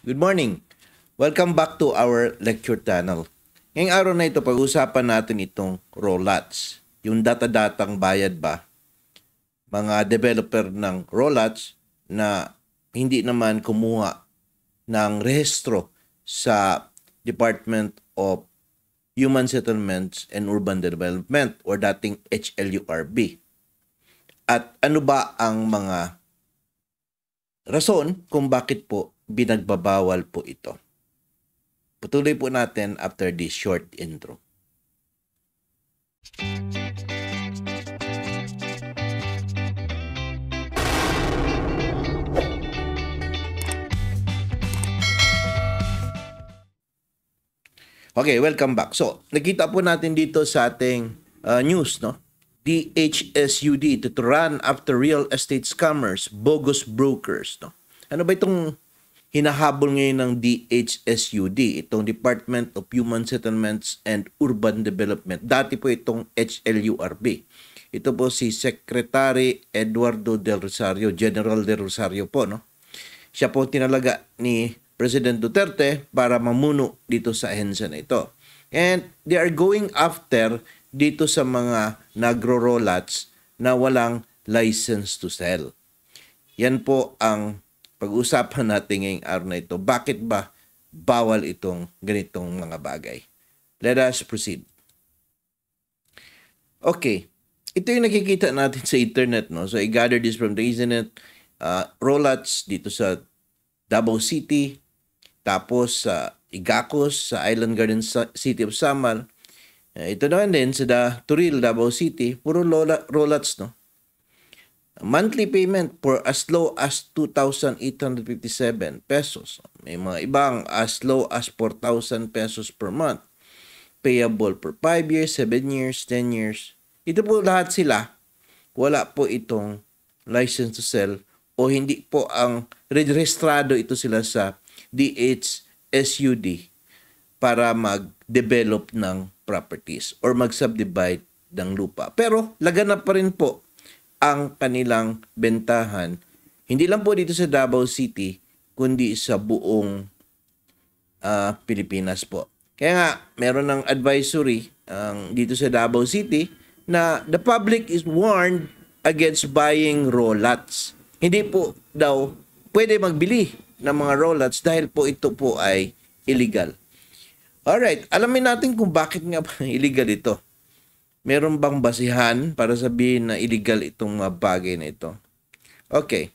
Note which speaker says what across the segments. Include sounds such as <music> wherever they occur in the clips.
Speaker 1: Good morning! Welcome back to our lecture channel. Ngayong araw na ito, pag usapan natin itong rollouts. Yung data-datang bayad ba? Mga developer ng rollouts na hindi naman kumuha ng rehistro sa Department of Human Settlements and Urban Development or dating HLURB. At ano ba ang mga rason kung bakit po binagbabawal po ito. Patuloy po natin after this short intro. Okay, welcome back. So, nakita po natin dito sa ating uh, news, no? DHSUD to, to run after real estate scammers, bogus brokers, no? Ano ba itong hinahabol ngayon ng DHSUD, itong Department of Human Settlements and Urban Development. Dati po itong HLURB. Ito po si Secretary Eduardo Del Rosario, General Del Rosario po, no? Siya po tinalaga ni President Duterte para mamuno dito sa ahensya na ito. And they are going after dito sa mga nagro-rollouts na walang license to sell. Yan po ang pag usapan natin ngayong araw na ito. Bakit ba bawal itong ganitong mga bagay? Let us proceed. Okay. Ito yung nakikita natin sa internet, no? So, I gathered this from the internet. Uh, Rolats dito sa Davao City. Tapos sa uh, Igacos, sa Island Garden City of Samal. Uh, ito naman din sa da, Turil, Davao City. Puro lola, rolats, no? Monthly payment for as low as 2,857 pesos. May mga ibang as low as 4,000 pesos per month. Payable for 5 years, 7 years, 10 years. Ito po lahat sila. Wala po itong license to sell o hindi po ang registrado ito sila sa DHSUD para mag-develop ng properties or mag-subdivide ng lupa. Pero laganap pa rin po ang kanilang bentahan. Hindi lang po dito sa Davao City, kundi sa buong uh, Pilipinas po. Kaya nga, meron ng advisory um, dito sa Davao City na the public is warned against buying raw lots. Hindi po daw pwede magbili ng mga raw lots dahil po ito po ay illegal. Alright, alamin natin kung bakit nga <laughs> illegal ito meron bang basihan para sabihin na illegal itong mga bagay na ito? Okay.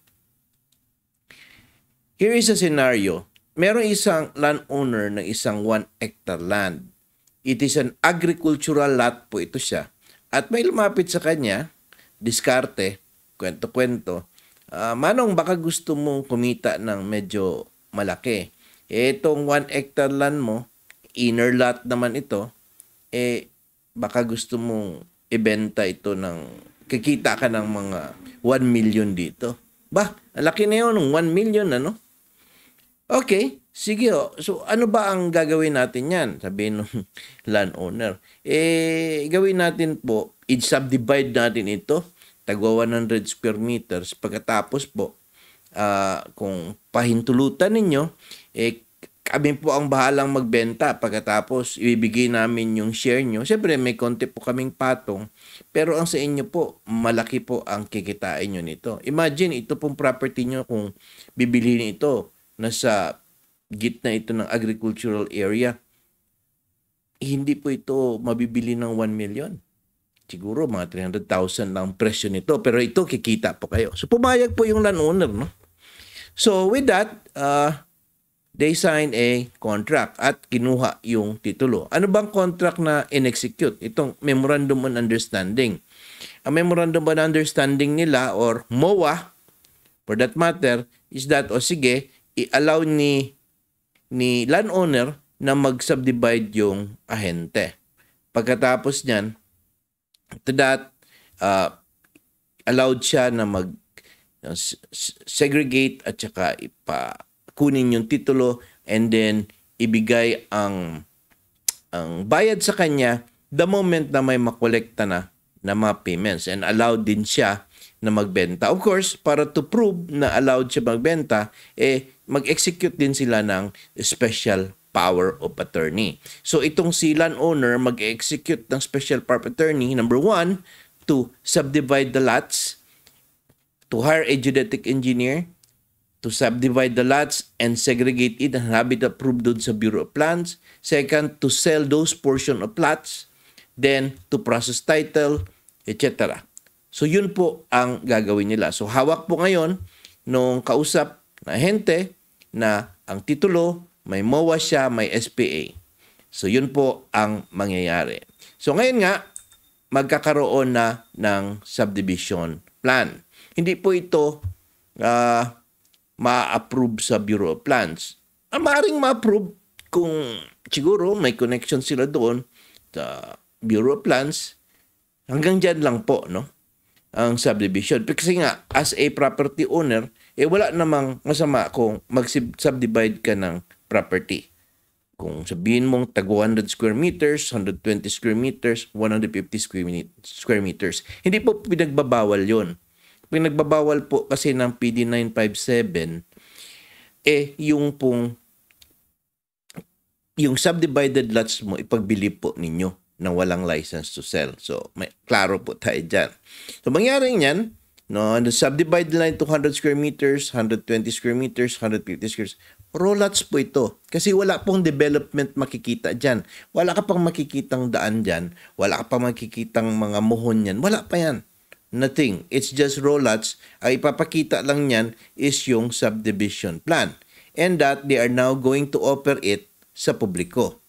Speaker 1: Here is a scenario. Meron isang land owner ng isang 1 hectare land. It is an agricultural lot po ito siya. At may lumapit sa kanya, diskarte, kwento-kwento, uh, Manong baka gusto mong kumita ng medyo malaki. Eh, itong 1 hectare land mo, inner lot naman ito, eh baka gusto mong ibenta ito ng kikita ka ng mga 1 million dito. Ba, ang laki na yun, 1 million ano? Okay, sige o. Oh. So ano ba ang gagawin natin yan? Sabi ng <laughs> landowner. Eh, gawin natin po, i-subdivide natin ito, tagwa 100 square meters. Pagkatapos po, uh, kung pahintulutan ninyo, eh, kami po ang bahalang magbenta pagkatapos ibibigay namin yung share nyo. Siyempre may konti po kaming patong pero ang sa inyo po malaki po ang kikitain nyo nito. Imagine ito pong property nyo kung ito na sa gitna ito ng agricultural area. Hindi po ito mabibili ng 1 million. Siguro mga 300,000 lang presyo nito pero ito kikita po kayo. So pumayag po yung land owner no. So with that, uh, they sign a contract at kinuha yung titulo. Ano bang contract na in-execute? Itong Memorandum of Understanding. Ang Memorandum of Understanding nila or MOA for that matter is that o oh, sige, i-allow ni ni land owner na mag-subdivide yung ahente. Pagkatapos niyan, to that, uh, allowed siya na mag segregate at saka ipa kunin yung titulo and then ibigay ang ang bayad sa kanya the moment na may makolekta na na mga payments and allowed din siya na magbenta. Of course, para to prove na allowed siya magbenta, eh mag-execute din sila ng special power of attorney. So itong si owner mag-execute ng special power of attorney, number one, to subdivide the lots, to hire a genetic engineer, to subdivide the lots and segregate it and have it approved doon sa Bureau of Plans. Second, to sell those portion of plots. Then, to process title, etc. So, yun po ang gagawin nila. So, hawak po ngayon nung kausap na hente na ang titulo, may MOA siya, may SPA. So, yun po ang mangyayari. So, ngayon nga, magkakaroon na ng subdivision plan. Hindi po ito uh, ma-approve sa Bureau of Plans. Ang ah, maaaring ma-approve kung siguro may connection sila doon sa Bureau of Plans, hanggang dyan lang po, no? Ang subdivision. Kasi nga, as a property owner, eh wala namang masama kung mag-subdivide ka ng property. Kung sabihin mong tag 100 square meters, 120 square meters, 150 square meters. Hindi po pinagbabawal yon pinagbabawal po kasi ng PD 957 eh yung pong yung subdivided lots mo ipagbili po ninyo na walang license to sell. So, may, klaro po tayo dyan. So, mangyari yan, no, the subdivide line 200 square meters, 120 square meters, 150 square meters. Raw lots po ito. Kasi wala pong development makikita dyan. Wala ka pang makikitang daan dyan. Wala ka pang makikitang mga muhon yan. Wala pa yan nothing. It's just rollouts. Ang ipapakita lang niyan is yung subdivision plan. And that they are now going to offer it sa publiko.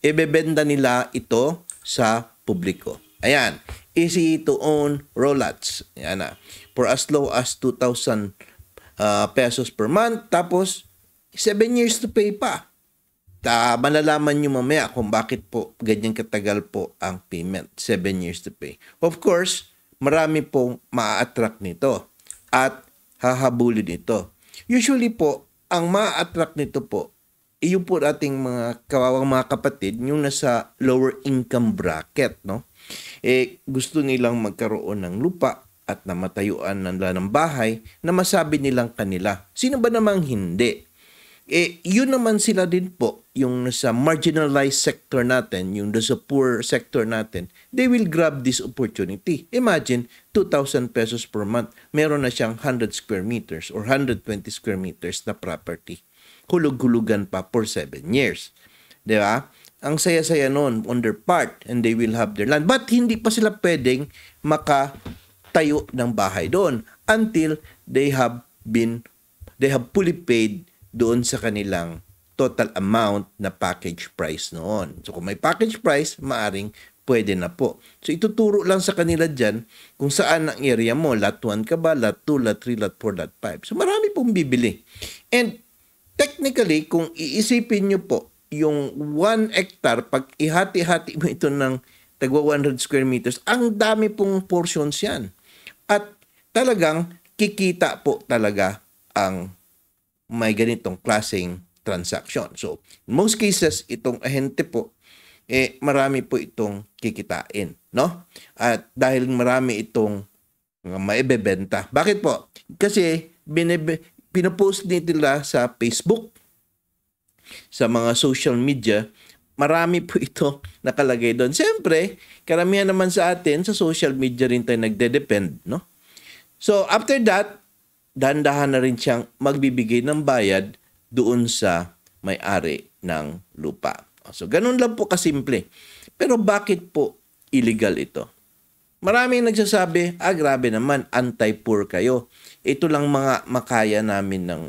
Speaker 1: Ibebenda nila ito sa publiko. Ayan, easy to own rollouts. lots. Ayan na. For as low as 2,000 uh, ah, pesos per month. Tapos, 7 years to pay pa. Ta, malalaman nyo mamaya kung bakit po ganyan katagal po ang payment. 7 years to pay. Of course, marami pong ma-attract nito at hahabulin ito. Usually po, ang ma-attract nito po, iyon po ating mga kawawang mga kapatid, yung nasa lower income bracket, no? Eh, gusto nilang magkaroon ng lupa at namatayuan nila ng bahay na masabi nilang kanila. Sino ba namang hindi? Eh, yun naman sila din po, yung sa marginalized sector natin, yung sa poor sector natin, they will grab this opportunity. Imagine, 2,000 pesos per month, meron na siyang 100 square meters or 120 square meters na property. Hulog-hulugan pa for 7 years. Di ba? Ang saya-saya noon on their part and they will have their land. But hindi pa sila pwedeng makatayo ng bahay doon until they have been, they have fully paid doon sa kanilang total amount na package price noon. So kung may package price, maaring pwede na po. So ituturo lang sa kanila dyan kung saan ang area mo. Lot 1 ka ba? Lot 2, lot 3, lot 4, lot 5. So marami pong bibili. And technically, kung iisipin nyo po, yung 1 hectare, pag ihati-hati mo ito ng tagwa 100 square meters, ang dami pong portions yan. At talagang kikita po talaga ang may ganitong klaseng transaction. So, in most cases, itong ahente po, eh, marami po itong kikitain. No? At dahil marami itong maibebenta. Bakit po? Kasi binebe, pinopost nila sa Facebook, sa mga social media, marami po ito <laughs> nakalagay doon. Siyempre, karamihan naman sa atin, sa social media rin tayo nagde-depend. No? So, after that, dahan-dahan na rin siyang magbibigay ng bayad doon sa may-ari ng lupa. So, ganun lang po kasimple. Pero bakit po illegal ito? Maraming nagsasabi, ah grabe naman, anti-poor kayo. Ito lang mga makaya namin ng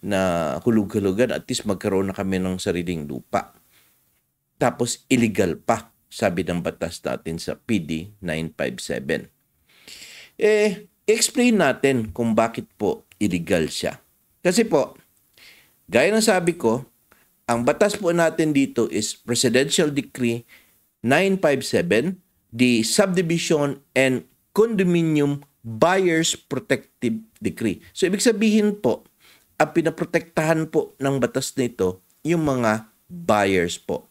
Speaker 1: na hulug-hulugan at least magkaroon na kami ng sariling lupa. Tapos illegal pa, sabi ng batas natin sa PD 957. Eh, explain natin kung bakit po illegal siya. Kasi po, gaya ng sabi ko, ang batas po natin dito is Presidential Decree 957, the Subdivision and Condominium Buyers Protective Decree. So ibig sabihin po, ang ah, pinaprotektahan po ng batas nito yung mga buyers po.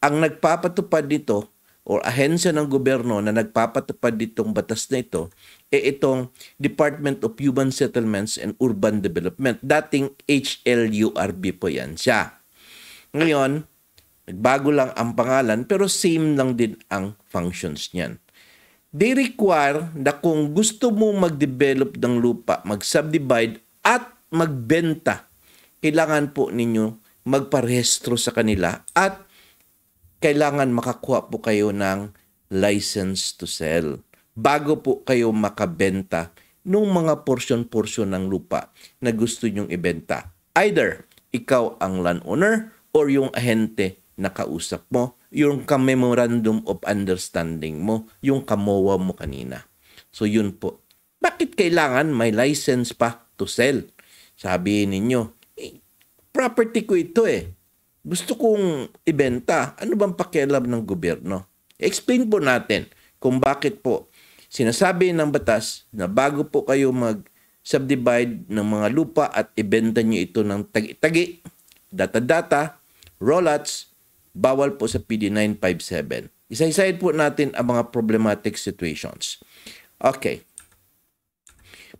Speaker 1: Ang nagpapatupad dito or ahensya ng gobyerno na nagpapatupad ditong batas na ito eh itong Department of Human Settlements and Urban Development. Dating HLURB po yan siya. Ngayon, nagbago lang ang pangalan pero same lang din ang functions niyan. They require na kung gusto mo mag-develop ng lupa, mag-subdivide at magbenta, kailangan po ninyo magparehistro sa kanila at kailangan makakuha po kayo ng license to sell bago po kayo makabenta ng mga porsyon-porsyon ng lupa na gusto nyong ibenta. Either ikaw ang landowner or yung ahente na kausap mo, yung ka-memorandum of understanding mo, yung kamowa mo kanina. So yun po. Bakit kailangan may license pa to sell? Sabi ninyo, eh, property ko ito eh. Gusto kong ibenta. Ano bang pakialam ng gobyerno? Explain po natin kung bakit po Sinasabi ng batas na bago po kayo mag-subdivide ng mga lupa at ibenta nyo ito ng tagi-tagi, data-data, rollouts, bawal po sa PD 957. Isa-isahin po natin ang mga problematic situations. Okay.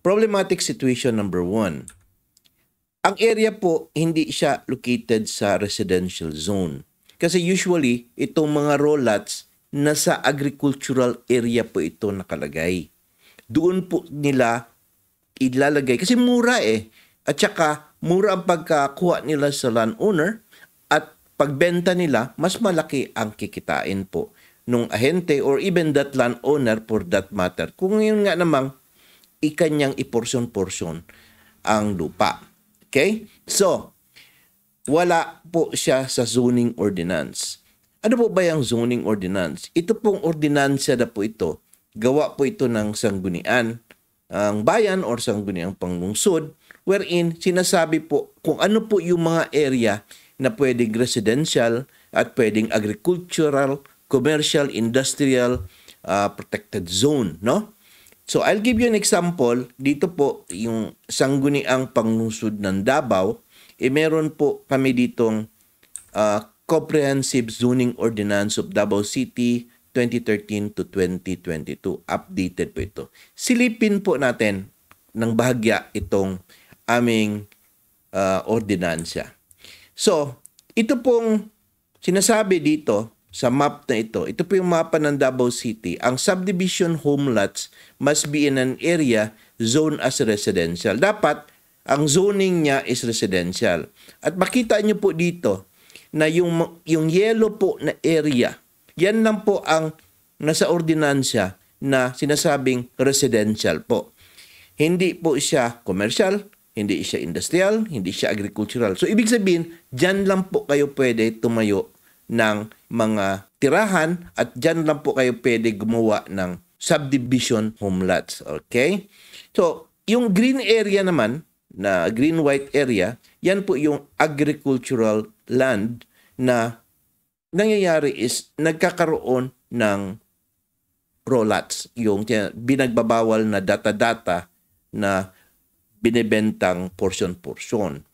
Speaker 1: Problematic situation number one. Ang area po, hindi siya located sa residential zone. Kasi usually, itong mga rollouts nasa agricultural area po ito nakalagay. Doon po nila ilalagay kasi mura eh. At saka mura ang pagkakuha nila sa land owner at pagbenta nila mas malaki ang kikitain po nung ahente or even that land owner for that matter. Kung yun nga namang ikanyang iporson-porson ang lupa. Okay? So, wala po siya sa zoning ordinance. Ano po ba yung zoning ordinance? Ito pong ordinansya na po ito. Gawa po ito ng sanggunian ang bayan or sanggunian panglungsod wherein sinasabi po kung ano po yung mga area na pwedeng residential at pwedeng agricultural, commercial, industrial, uh, protected zone, no? So I'll give you an example. Dito po yung sanggunian panglungsod ng Davao, eh meron po kami ditong uh, Comprehensive Zoning Ordinance of Davao City 2013 to 2022. Updated po ito. Silipin po natin ng bahagya itong aming uh, ordinansya. So, ito pong sinasabi dito sa map na ito, ito po yung mapa ng Davao City. Ang subdivision home lots must be in an area zone as residential. Dapat, ang zoning niya is residential. At makita niyo po dito, na yung, yung yellow po na area, yan lang po ang nasa ordinansya na sinasabing residential po. Hindi po siya commercial, hindi siya industrial, hindi siya agricultural. So ibig sabihin, dyan lang po kayo pwede tumayo ng mga tirahan at dyan lang po kayo pwede gumawa ng subdivision home lots. Okay? So, yung green area naman, na green-white area, yan po yung agricultural land na nangyayari is nagkakaroon ng rollouts, yung binagbabawal na data-data na binibentang portion-portion.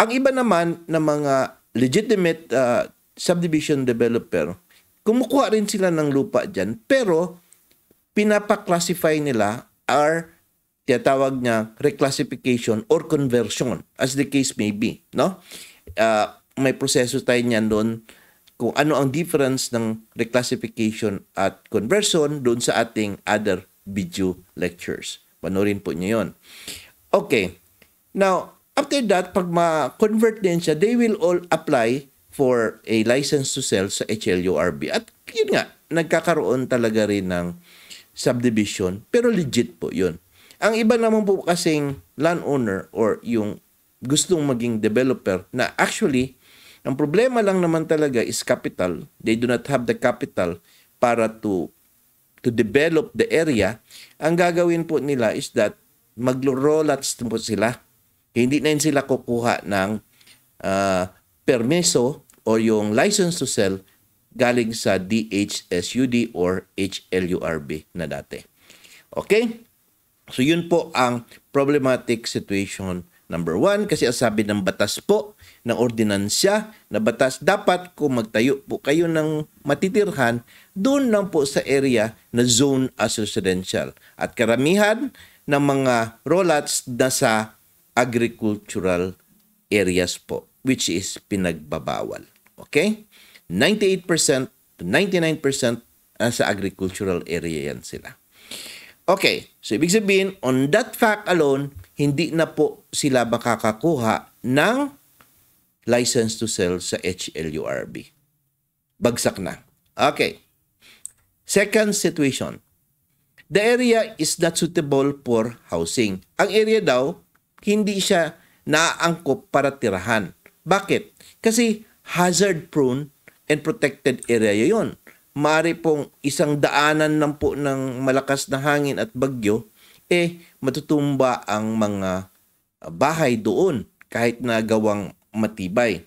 Speaker 1: Ang iba naman ng mga legitimate uh, subdivision developer, kumukuha rin sila ng lupa dyan, pero pinapa-classify nila are tinatawag niya reclassification or conversion as the case may be no uh, may proseso tayo niyan doon kung ano ang difference ng reclassification at conversion doon sa ating other video lectures. Panorin po niyo yon. Okay. Now, after that, pag ma-convert din siya, they will all apply for a license to sell sa HLURB. At yun nga, nagkakaroon talaga rin ng subdivision, pero legit po yun. Ang iba naman po kasing landowner or yung gustong maging developer na actually ang problema lang naman talaga is capital. They do not have the capital para to to develop the area. Ang gagawin po nila is that magro-rollats po sila. Hindi na sila kukuha ng uh, permiso or yung license to sell galing sa DHSUD or HLURB na dati. Okay? So yun po ang problematic situation Number one, kasi sabi ng batas po, ng ordinansya, na batas, dapat kung magtayo po kayo ng matitirhan, doon lang po sa area na zone as residential. At karamihan ng mga rollouts na sa agricultural areas po, which is pinagbabawal. Okay? 98% to 99% nasa ah, agricultural area yan sila. Okay, so ibig sabihin, on that fact alone, hindi na po sila makakakuha ng license to sell sa HLURB. Bagsak na. Okay. Second situation. The area is not suitable for housing. Ang area daw, hindi siya naaangkop para tirahan. Bakit? Kasi hazard prone and protected area yon. Mari pong isang daanan ng po ng malakas na hangin at bagyo eh matutumba ang mga bahay doon kahit na gawang matibay.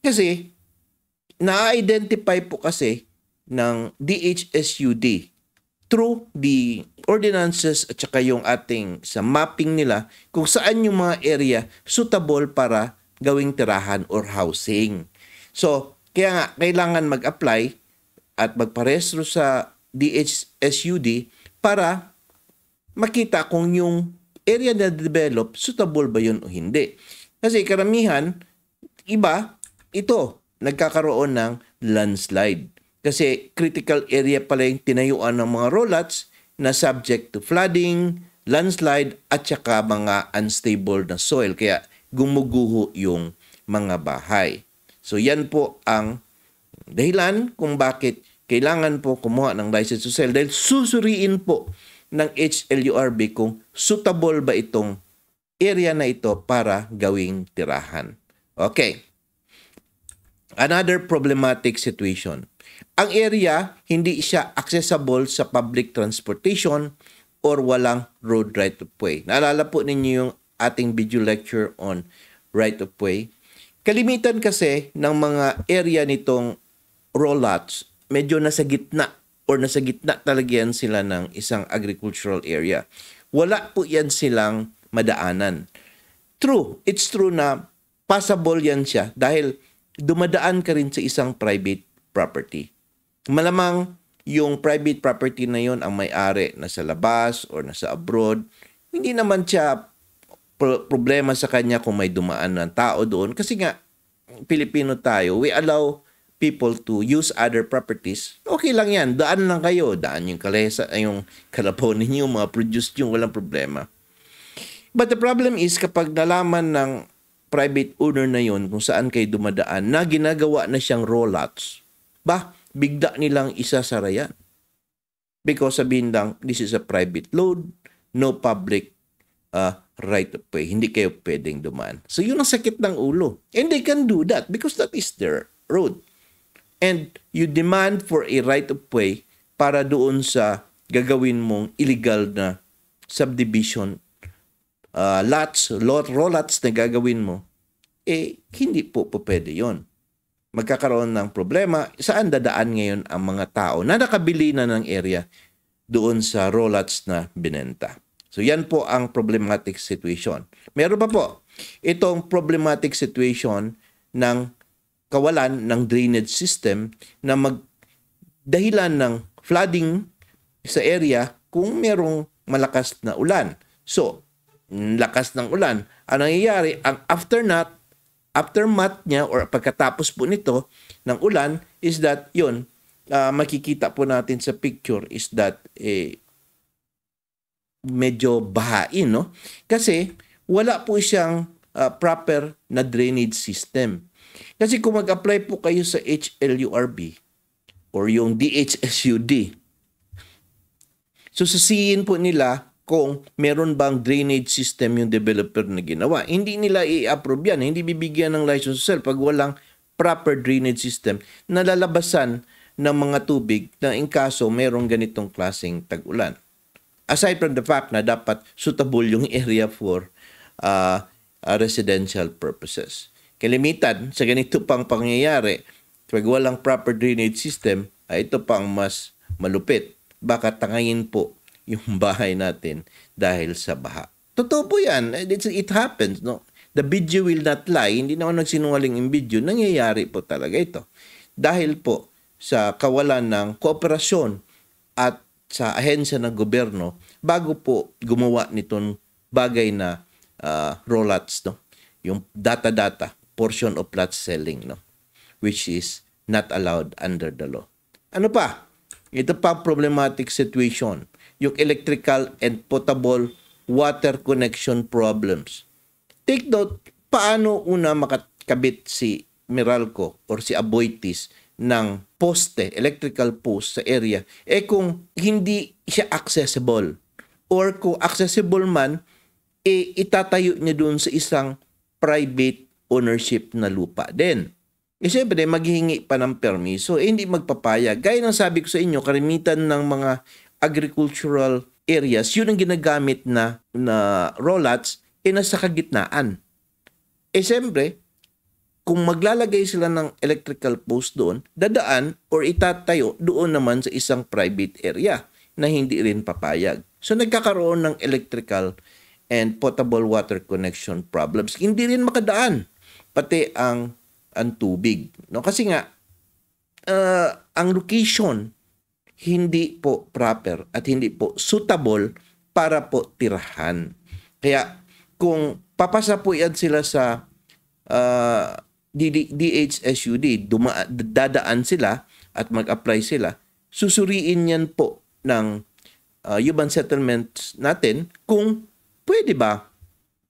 Speaker 1: Kasi na-identify po kasi ng DHSUD through the ordinances at saka yung ating sa mapping nila kung saan yung mga area suitable para gawing tirahan or housing. So, kaya nga, kailangan mag-apply at magparehistro sa DHSUD para makita kung yung area na develop, suitable ba yun o hindi. Kasi karamihan, iba, ito, nagkakaroon ng landslide. Kasi critical area pala yung tinayuan ng mga rollouts na subject to flooding, landslide, at saka mga unstable na soil. Kaya gumuguho yung mga bahay. So yan po ang dahilan kung bakit kailangan po kumuha ng license to sell dahil susuriin po ng HLURB kung suitable ba itong area na ito para gawing tirahan. Okay. Another problematic situation. Ang area hindi siya accessible sa public transportation or walang road right of way. Naalala po ninyo yung ating video lecture on right of way. Kalimitan kasi ng mga area nitong roll lots, medyo nasa gitna or nasa gitna talaga yan sila ng isang agricultural area. Wala po yan silang madaanan. True, it's true na passable yan siya dahil dumadaan ka rin sa isang private property. Malamang yung private property na yon ang may-ari na sa labas or nasa abroad, hindi naman siya problema sa kanya kung may dumaan ng tao doon kasi nga Pilipino tayo, we allow people to use other properties, okay lang yan. Daan lang kayo. Daan yung kalesa, yung kalabaw <laughs> ninyo, mga produce yung walang problema. But the problem is kapag nalaman ng private owner na yon kung saan kayo dumadaan na ginagawa na siyang rollouts, ba, bigda nilang isasara yan. Because sabihin lang, this is a private load, no public uh, right of way. Hindi kayo pwedeng dumaan. So yun ang sakit ng ulo. And they can do that because that is their road and you demand for a right of way para doon sa gagawin mong illegal na subdivision uh, lots, lot, raw na gagawin mo, eh hindi po po pwede yon. Magkakaroon ng problema, saan dadaan ngayon ang mga tao na nakabili na ng area doon sa raw na binenta. So yan po ang problematic situation. Meron pa po itong problematic situation ng kawalan ng drainage system na mag dahilan ng flooding sa area kung merong malakas na ulan. So, lakas ng ulan. Ang nangyayari, ang aftermath, aftermath niya or pagkatapos po nito ng ulan is that yun, uh, makikita po natin sa picture is that eh, medyo bahain, eh, no? Kasi wala po siyang uh, proper na drainage system. Kasi kung mag-apply po kayo sa HLURB or yung DHSUD, so susisiin po nila kung meron bang drainage system yung developer na ginawa. Hindi nila i-approve yan. Hindi bibigyan ng license to pag walang proper drainage system na lalabasan ng mga tubig na in kaso merong ganitong klaseng tag-ulan. Aside from the fact na dapat suitable yung area for uh, uh, residential purposes. Kalimitan sa ganito pang pangyayari, pag walang proper drainage system, ay ah, ito pang mas malupit. Baka tangayin po yung <laughs> bahay natin dahil sa baha. Totoo po yan. It's, it happens. No? The video will not lie. Hindi na naman nagsinungaling yung video. Nangyayari po talaga ito. Dahil po sa kawalan ng kooperasyon at sa ahensya ng gobyerno bago po gumawa nitong bagay na uh, raw lots, no? Yung data-data, portion of lot selling, no? Which is not allowed under the law. Ano pa? Ito pa problematic situation. Yung electrical and potable water connection problems. Take note, paano una makakabit si Meralco or si Aboitis ng poste, electrical post sa area, eh kung hindi siya accessible or kung accessible man, e, itatayo niya doon sa isang private ownership na lupa din. Eh, siyempre, maghihingi pa ng permiso. E hindi magpapayag. Gaya ng sabi ko sa inyo, karimitan ng mga agricultural areas, yun ang ginagamit na, na rollats, e eh, nasa kagitnaan. Eh, siyempre, kung maglalagay sila ng electrical post doon, dadaan or itatayo doon naman sa isang private area na hindi rin papayag. So nagkakaroon ng electrical and potable water connection problems. Hindi rin makadaan pati ang ang tubig. No kasi nga uh, ang location hindi po proper at hindi po suitable para po tirahan. Kaya kung papasa po yan sila sa uh, ah, DHSUD, duma- dadaan sila at mag-apply sila, susuriin yan po ng uh, ah, urban settlements natin kung pwede ba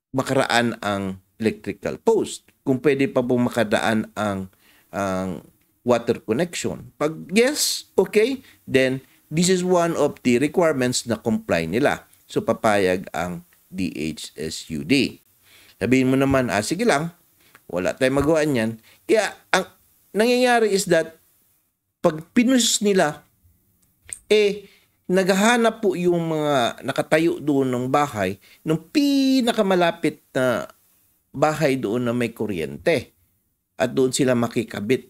Speaker 1: makaraan ang electrical post? Kung pwede pa pong makadaan ang, ang water connection? Pag yes, okay, then this is one of the requirements na comply nila. So papayag ang DHSUD. Sabihin mo naman, ah, sige lang, wala tayong magawa niyan. Kaya ang nangyayari is that pag pinus nila, eh, naghahanap po yung mga nakatayo doon ng bahay nung pinakamalapit na bahay doon na may kuryente. At doon sila makikabit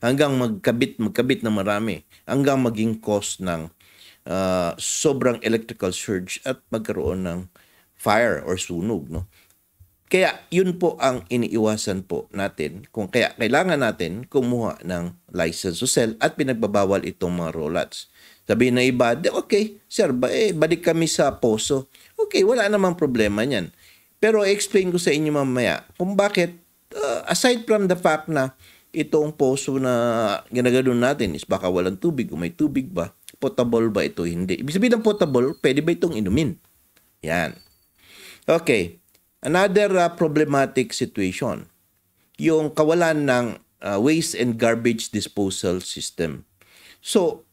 Speaker 1: hanggang magkabit, magkabit na marami, hanggang maging cause ng uh, sobrang electrical surge at magkaroon ng fire or sunog. No? Kaya yun po ang iniiwasan po natin. Kung kaya kailangan natin kumuha ng license to sell at pinagbabawal itong mga rollouts. Sabi na iba, okay, sir, ba, eh, balik kami sa poso. Okay, wala namang problema niyan. Pero explain ko sa inyo mamaya kung bakit, uh, aside from the fact na itong poso na ginagano natin is baka walang tubig o may tubig ba, potable ba ito hindi. Ibig sabihin ng potable, pwede ba itong inumin? Yan. Okay, another uh, problematic situation, yung kawalan ng uh, waste and garbage disposal system. So,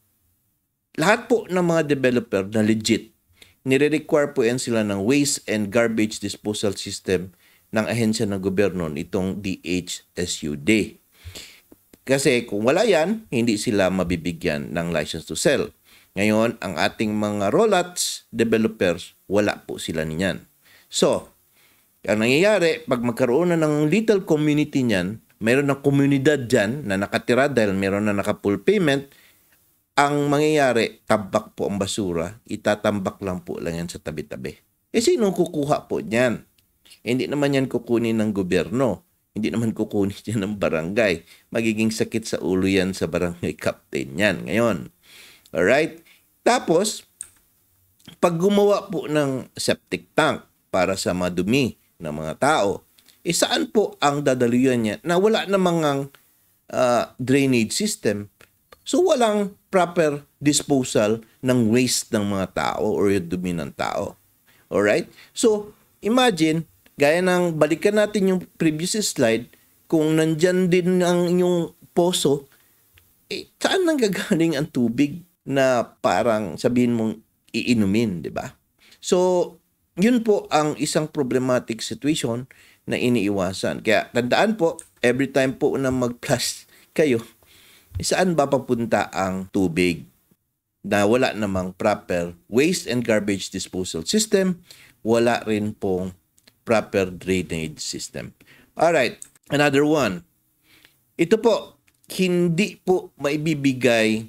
Speaker 1: lahat po ng mga developer na legit, nire-require po yan sila ng waste and garbage disposal system ng ahensya ng gobyerno itong DHSUD. Kasi kung wala yan, hindi sila mabibigyan ng license to sell. Ngayon, ang ating mga rollouts developers, wala po sila niyan. So, ang nangyayari, pag magkaroon na ng little community niyan, mayroon ng komunidad dyan na nakatira dahil mayroon na naka-full payment, ang mangyayari, tabak po ang basura, itatambak lang po lang yan sa tabi-tabi. Eh sino kukuha po niyan? hindi naman yan kukunin ng gobyerno. Hindi naman kukunin <laughs> yan ng barangay. Magiging sakit sa ulo yan sa barangay captain yan ngayon. Alright? Tapos, pag gumawa po ng septic tank para sa madumi ng mga tao, eh saan po ang dadaluyan niya na wala namang uh, drainage system? So walang proper disposal ng waste ng mga tao or yung dumi ng tao. Alright? So, imagine, gaya ng balikan natin yung previous slide, kung nandyan din ang inyong poso, eh, saan nanggagaling ang tubig na parang sabihin mong iinumin, di ba? So, yun po ang isang problematic situation na iniiwasan. Kaya tandaan po, every time po na mag-plus <laughs> kayo, saan ba papunta ang tubig na wala namang proper waste and garbage disposal system, wala rin pong proper drainage system. All right, another one. Ito po, hindi po maibibigay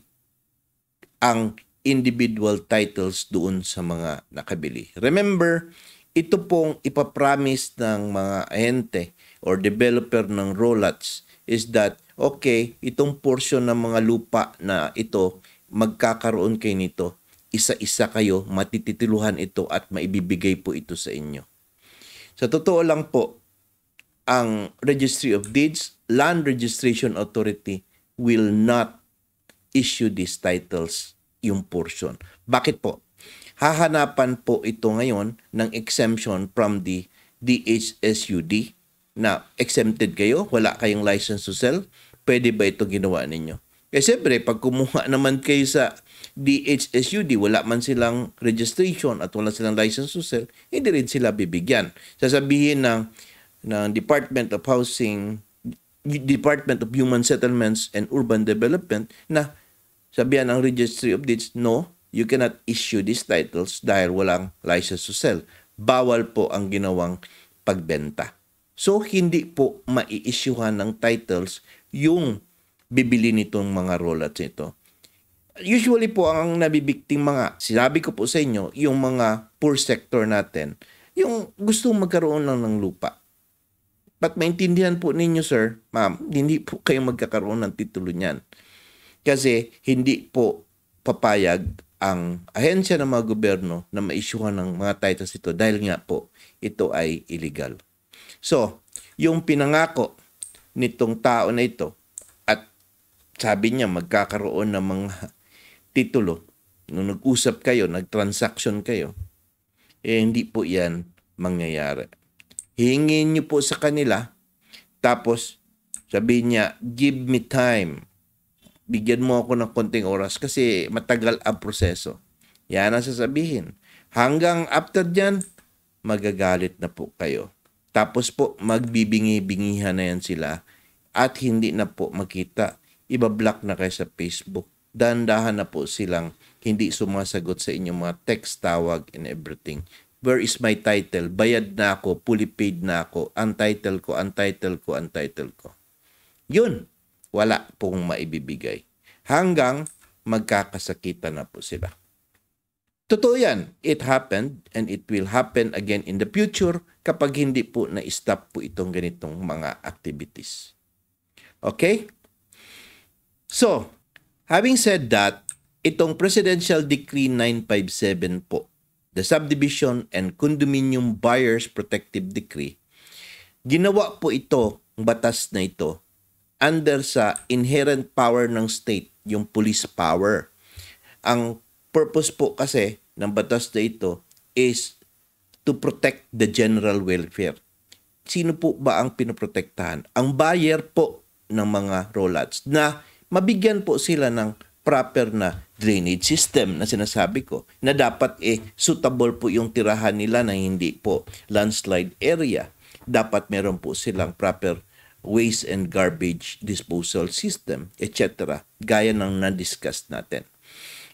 Speaker 1: ang individual titles doon sa mga nakabili. Remember, ito pong ipapromise ng mga ahente or developer ng rollouts is that okay, itong portion ng mga lupa na ito, magkakaroon kayo nito. Isa-isa kayo, matititiluhan ito at maibibigay po ito sa inyo. Sa totoo lang po, ang Registry of Deeds, Land Registration Authority will not issue these titles, yung portion. Bakit po? Hahanapan po ito ngayon ng exemption from the DHSUD na exempted kayo, wala kayong license to sell, pwede ba itong ginawa ninyo? Kasi siyempre, pag kumuha naman kayo sa DHSUD, wala man silang registration at wala silang license to sell, hindi rin sila bibigyan. Sasabihin ng, ng Department of Housing, Department of Human Settlements and Urban Development na sabihan ng Registry of Deeds, no, you cannot issue these titles dahil walang license to sell. Bawal po ang ginawang pagbenta. So, hindi po mai-issuehan ng titles yung bibili nitong mga rollers ito. Usually po ang nabibikting mga, sinabi ko po sa inyo, yung mga poor sector natin, yung gusto magkaroon lang ng lupa. But maintindihan po ninyo sir, ma'am, hindi po kayo magkakaroon ng titulo niyan. Kasi hindi po papayag ang ahensya ng mga gobyerno na maisyuhan ng mga titles ito dahil nga po ito ay illegal. So, yung pinangako nitong tao na ito at sabi niya magkakaroon ng mga titulo nung nag-usap kayo, nag-transaction kayo, eh hindi po yan mangyayari. Hingin niyo po sa kanila tapos sabi niya, give me time. Bigyan mo ako ng konting oras kasi matagal ang proseso. Yan ang sasabihin. Hanggang after dyan, magagalit na po kayo. Tapos po, magbibingi-bingihan na yan sila at hindi na po makita. Iba-block na kayo sa Facebook. Dandahan na po silang hindi sumasagot sa inyong mga text, tawag, and everything. Where is my title? Bayad na ako, fully paid na ako, ang title ko, ang title ko, ang title ko. Yun, wala pong maibibigay. Hanggang magkakasakitan na po sila. Totoo yan. It happened and it will happen again in the future kapag hindi po na-stop po itong ganitong mga activities. Okay? So, having said that, itong Presidential Decree 957 po, the Subdivision and Condominium Buyers Protective Decree, ginawa po ito, batas na ito, under sa inherent power ng state, yung police power. Ang purpose po kasi ng batas na ito is to protect the general welfare. Sino po ba ang pinoprotektahan? Ang buyer po ng mga rollouts na mabigyan po sila ng proper na drainage system na sinasabi ko na dapat eh suitable po yung tirahan nila na hindi po landslide area. Dapat meron po silang proper waste and garbage disposal system, etc. Gaya ng na-discuss natin.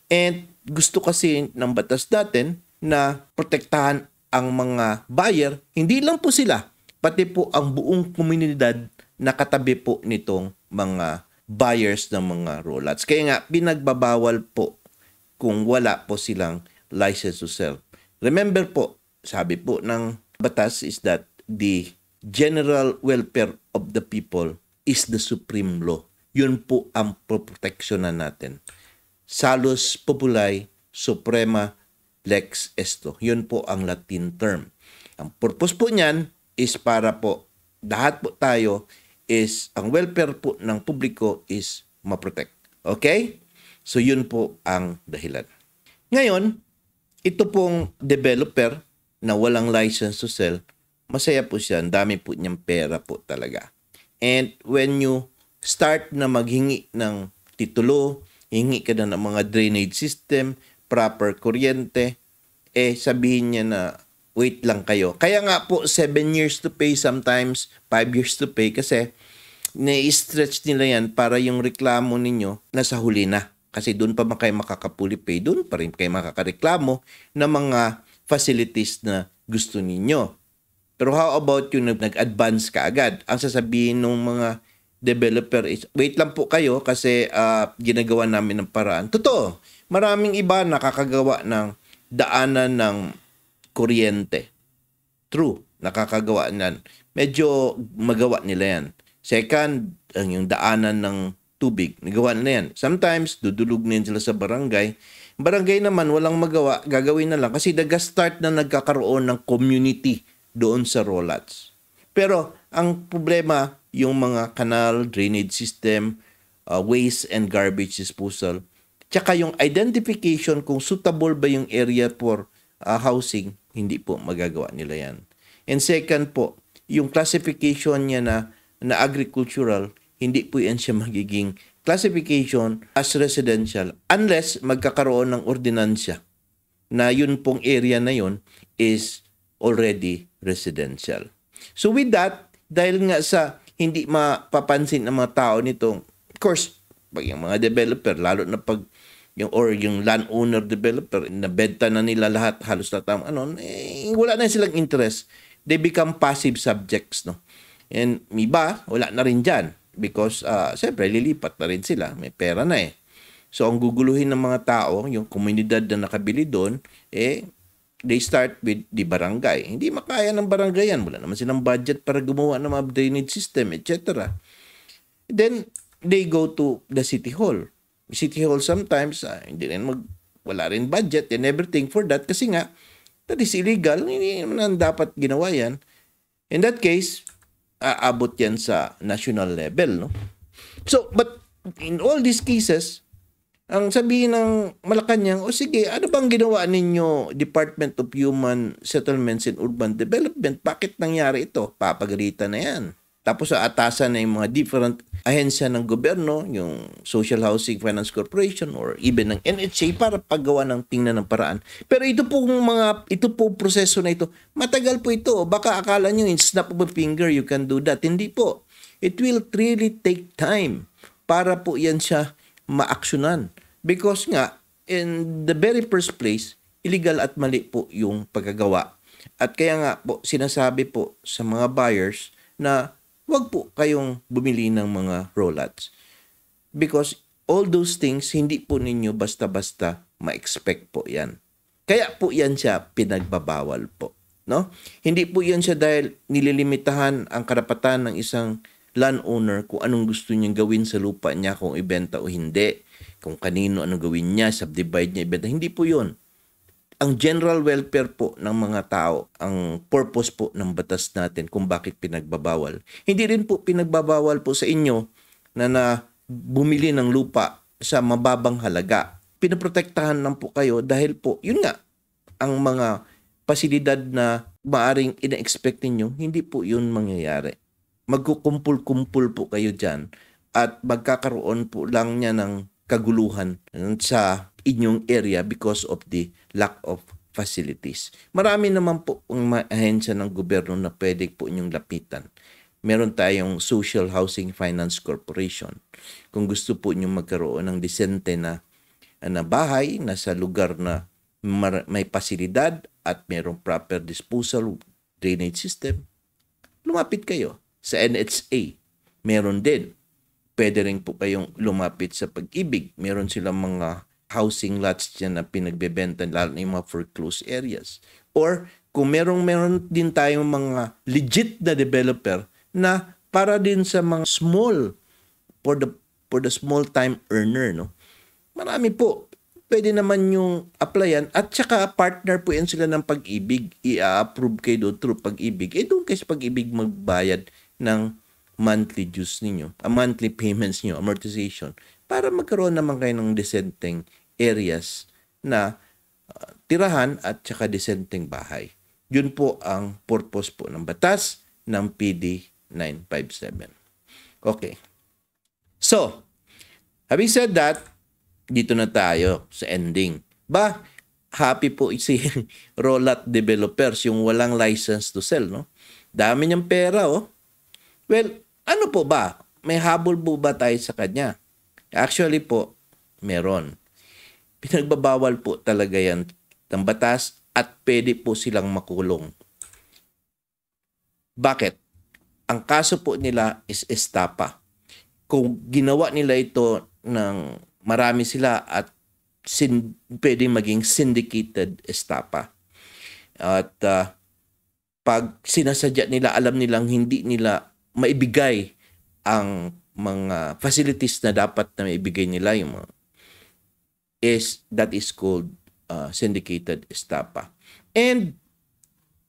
Speaker 1: And gusto kasi ng batas natin na protektahan ang mga buyer, hindi lang po sila, pati po ang buong komunidad na katabi po nitong mga buyers ng mga rollouts. Kaya nga, pinagbabawal po kung wala po silang license to sell. Remember po, sabi po ng batas is that the general welfare of the people is the supreme law. Yun po ang proteksyonan natin salus populi suprema lex esto. Yun po ang Latin term. Ang purpose po niyan is para po lahat po tayo is ang welfare po ng publiko is maprotect. Okay? So yun po ang dahilan. Ngayon, ito pong developer na walang license to sell, masaya po siya. Ang dami po niyang pera po talaga. And when you start na maghingi ng titulo, hingi ka na ng mga drainage system, proper kuryente, eh sabihin niya na wait lang kayo. Kaya nga po, 7 years to pay sometimes, 5 years to pay kasi na-stretch nila yan para yung reklamo ninyo nasa huli na. Kasi doon pa ba kayo makakapuli pay, doon pa rin kayo makakareklamo ng mga facilities na gusto ninyo. Pero how about yung nag-advance ka agad? Ang sasabihin ng mga developer is, wait lang po kayo kasi uh, ginagawa namin ng paraan. Totoo, maraming iba nakakagawa ng daanan ng kuryente. True, nakakagawa nan. Medyo magawa nila yan. Second, yung daanan ng tubig, nagawa nila yan. Sometimes, dudulog na sila sa barangay. Barangay naman, walang magawa, gagawin na lang kasi nag-start na nagkakaroon ng community doon sa rollouts. Pero ang problema, yung mga canal, drainage system, uh, waste and garbage disposal. Tsaka yung identification kung suitable ba yung area for uh, housing, hindi po magagawa nila yan. And second po, yung classification niya na, na agricultural, hindi po yan siya <laughs> magiging classification as residential unless magkakaroon ng ordinansya na yun pong area na yun is already residential. So with that, dahil nga sa hindi mapapansin ng mga tao nitong Of course, pag yung mga developer, lalo na pag yung or yung land owner developer, nabenta na nila lahat, halos na tama, ano, eh, wala na silang interest. They become passive subjects, no? And ba wala na rin diyan because, uh, syempre lilipat na rin sila. May pera na eh. So, ang guguluhin ng mga tao, yung komunidad na nakabili doon, eh, they start with the barangay. Hindi makaya ng barangay yan. Wala naman silang budget para gumawa ng mga drainage system, etc. Then, they go to the city hall. City hall sometimes, uh, hindi rin mag, wala rin budget and everything for that kasi nga, that is illegal. Hindi naman dapat ginawa yan. In that case, aabot yan sa national level. No? So, but in all these cases, ang sabihin ng Malacanang, o sige, ano bang ginawa ninyo Department of Human Settlements and Urban Development? Bakit nangyari ito? Papagalitan na yan. Tapos sa atasan na yung mga different ahensya ng gobyerno, yung Social Housing Finance Corporation or even ng NHA para paggawa ng tingnan ng paraan. Pero ito pong mga, ito po proseso na ito, matagal po ito. Baka akala nyo in snap of a finger you can do that. Hindi po. It will really take time para po yan siya maaksyonan. Because nga, in the very first place, illegal at mali po yung pagkagawa. At kaya nga po, sinasabi po sa mga buyers na wag po kayong bumili ng mga rollats. Because all those things, hindi po ninyo basta-basta ma-expect po yan. Kaya po yan siya pinagbabawal po. No? Hindi po yan siya dahil nililimitahan ang karapatan ng isang landowner kung anong gusto niyang gawin sa lupa niya kung ibenta o hindi. Kung kanino anong gawin niya, subdivide niya, ibenta. Hindi po yon. Ang general welfare po ng mga tao, ang purpose po ng batas natin kung bakit pinagbabawal. Hindi rin po pinagbabawal po sa inyo na, na bumili ng lupa sa mababang halaga. Pinoprotektahan lang po kayo dahil po, yun nga, ang mga pasilidad na maaring ina-expect ninyo, hindi po yun mangyayari magkukumpul-kumpul po kayo dyan at magkakaroon po lang niya ng kaguluhan sa inyong area because of the lack of facilities. Marami naman po ang mga ahensya ng gobyerno na pwede po inyong lapitan. Meron tayong Social Housing Finance Corporation. Kung gusto po inyong magkaroon ng disente na, na bahay na sa lugar na may pasilidad at mayroong proper disposal drainage system, lumapit kayo sa NHA. Meron din. Pwede rin po kayong lumapit sa pag-ibig. Meron silang mga housing lots dyan na pinagbebenta lalo na yung mga foreclosed areas. Or kung merong meron din tayong mga legit na developer na para din sa mga small for the for the small time earner no. Marami po pwede naman yung applyan at saka partner po yan sila ng pag-ibig. I-approve kayo through pag-ibig. Eh doon kasi pag-ibig magbayad ng monthly dues ninyo, a monthly payments niyo, amortization, para magkaroon naman kayo ng disenteng areas na uh, tirahan at saka disenteng bahay. Yun po ang purpose po ng batas ng PD 957. Okay. So, having said that, dito na tayo sa ending. Ba, happy po si <laughs> rollout developers, yung walang license to sell, no? Dami niyang pera, oh. Well, ano po ba? May habol po ba tayo sa kanya? Actually po, meron. Pinagbabawal po talaga yan ng batas at pwede po silang makulong. Bakit? Ang kaso po nila is estapa. Kung ginawa nila ito ng marami sila at sin, pwede maging syndicated estapa. At uh, pag sinasadya nila, alam nilang hindi nila maibigay ang mga facilities na dapat na maibigay nila yung mga is that is called uh, syndicated estafa. And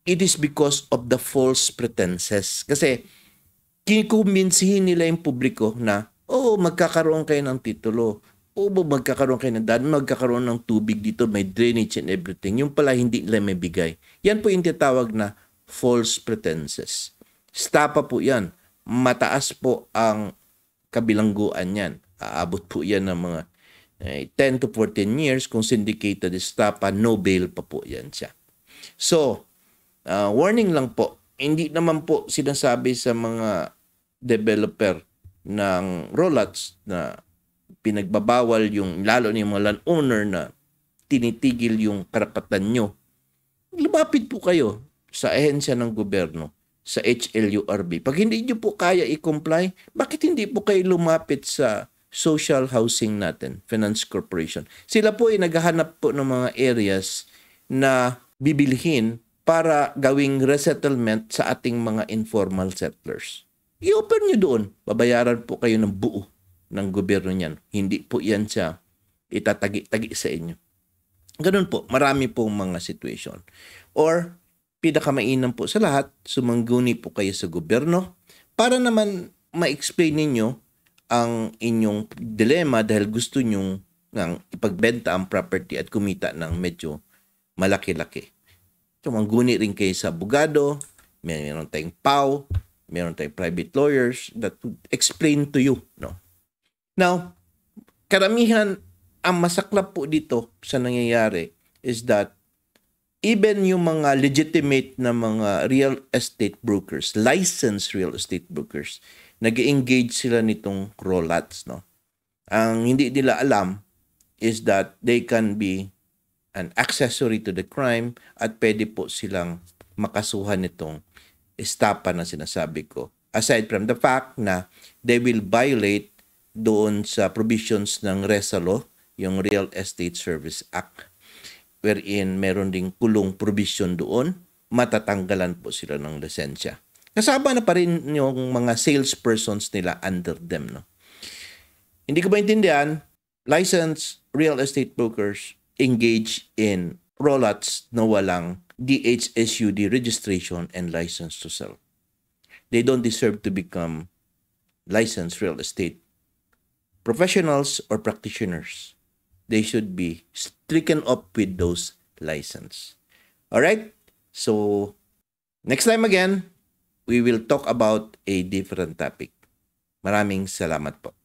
Speaker 1: it is because of the false pretenses. Kasi kikumbinsihin nila yung publiko na, oh, magkakaroon kayo ng titulo. O oh, magkakaroon kayo ng dad, magkakaroon ng tubig dito, may drainage and everything. Yung pala hindi nila may bigay. Yan po yung tinatawag na false pretenses. Stapa po yan mataas po ang kabilangguan niyan. Aabot po yan ng mga eh, 10 to 14 years kung syndicated estafa, no bail pa po yan siya. So, uh, warning lang po, hindi naman po sinasabi sa mga developer ng rollouts na pinagbabawal yung lalo na yung mga land owner na tinitigil yung karapatan nyo. Lumapit po kayo sa ehensya ng gobyerno sa HLURB. Pag hindi nyo po kaya i-comply, bakit hindi po kayo lumapit sa social housing natin, Finance Corporation? Sila po ay naghahanap po ng mga areas na bibilhin para gawing resettlement sa ating mga informal settlers. I-offer nyo doon. Babayaran po kayo ng buo ng gobyerno niyan. Hindi po yan siya itatagi-tagi sa inyo. Ganun po, marami pong mga situation. Or pinakamainam po sa lahat, sumangguni po kayo sa gobyerno para naman ma-explain ninyo ang inyong dilema dahil gusto nyong ng ipagbenta ang property at kumita ng medyo malaki-laki. So, rin kayo sa abogado, may meron tayong PAW, meron tayong private lawyers that would explain to you. No? Now, karamihan, ang masaklap po dito sa nangyayari is that even yung mga legitimate na mga real estate brokers, licensed real estate brokers, nag engage sila nitong rollats. No? Ang hindi nila alam is that they can be an accessory to the crime at pwede po silang makasuhan nitong estapa na sinasabi ko. Aside from the fact na they will violate doon sa provisions ng RESA law, yung Real Estate Service Act wherein meron ding kulong provision doon, matatanggalan po sila ng lisensya. Kasama na pa rin yung mga salespersons nila under them. No? Hindi ko maintindihan, licensed real estate brokers engage in rollouts na walang DHSUD registration and license to sell. They don't deserve to become licensed real estate professionals or practitioners they should be stricken off with those license. All right? So next time again, we will talk about a different topic. Maraming salamat po.